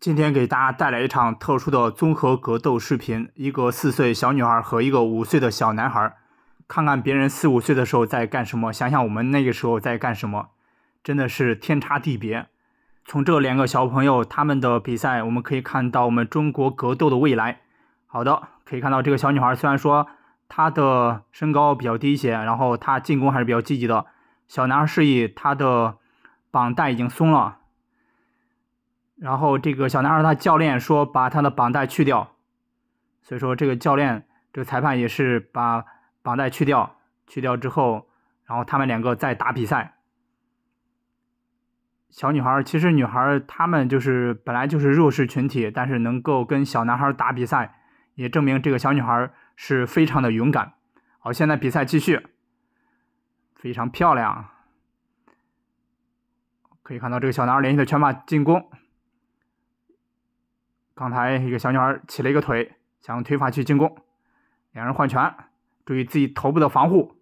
今天给大家带来一场特殊的综合格斗视频，一个四岁小女孩和一个五岁的小男孩，看看别人四五岁的时候在干什么，想想我们那个时候在干什么，真的是天差地别。从这两个小朋友他们的比赛，我们可以看到我们中国格斗的未来。好的，可以看到这个小女孩虽然说她的身高比较低一些，然后她进攻还是比较积极的。小男孩示意他的绑带已经松了。然后这个小男孩他教练说把他的绑带去掉，所以说这个教练这个裁判也是把绑带去掉，去掉之后，然后他们两个在打比赛。小女孩其实女孩她们就是本来就是弱势群体，但是能够跟小男孩打比赛，也证明这个小女孩是非常的勇敢。好，现在比赛继续，非常漂亮，可以看到这个小男孩连续的拳法进攻。刚才一个小女孩起了一个腿，想腿法去进攻，两人换拳，注意自己头部的防护。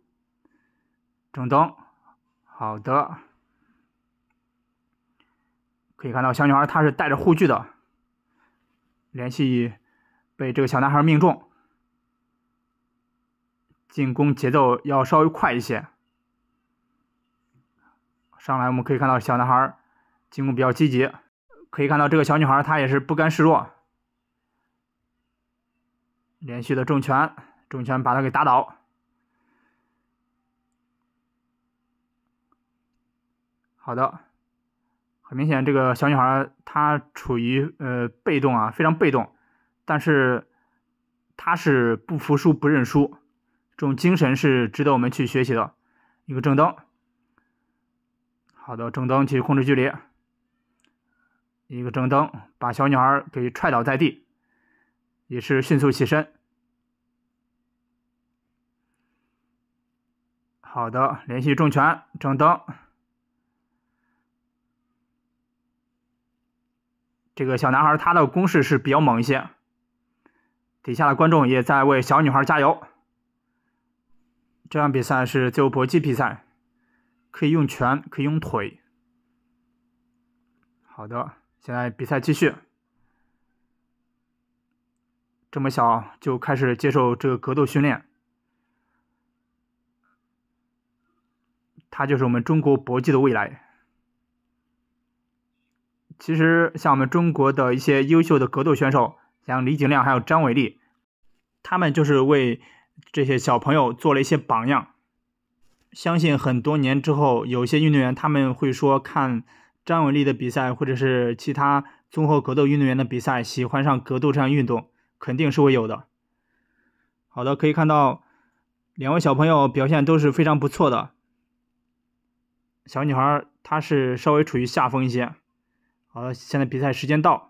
正蹬，好的，可以看到小女孩她是带着护具的，联系被这个小男孩命中，进攻节奏要稍微快一些。上来我们可以看到小男孩进攻比较积极。可以看到，这个小女孩她也是不甘示弱，连续的重拳，重拳把她给打倒。好的，很明显，这个小女孩她处于呃被动啊，非常被动，但是她是不服输不认输，这种精神是值得我们去学习的。一个正蹬，好的正蹬去控制距离。一个正蹬，把小女孩给踹倒在地，也是迅速起身。好的，连续重拳正蹬。这个小男孩他的攻势是比较猛一些，底下的观众也在为小女孩加油。这场比赛是自由搏击比赛，可以用拳，可以用腿。好的。现在比赛继续，这么小就开始接受这个格斗训练，他就是我们中国搏击的未来。其实，像我们中国的一些优秀的格斗选手，像李景亮还有张伟丽，他们就是为这些小朋友做了一些榜样。相信很多年之后，有一些运动员他们会说看。张伟丽的比赛，或者是其他综合格斗运动员的比赛，喜欢上格斗这项运动肯定是会有的。好的，可以看到两位小朋友表现都是非常不错的。小女孩她是稍微处于下风一些。好的，现在比赛时间到。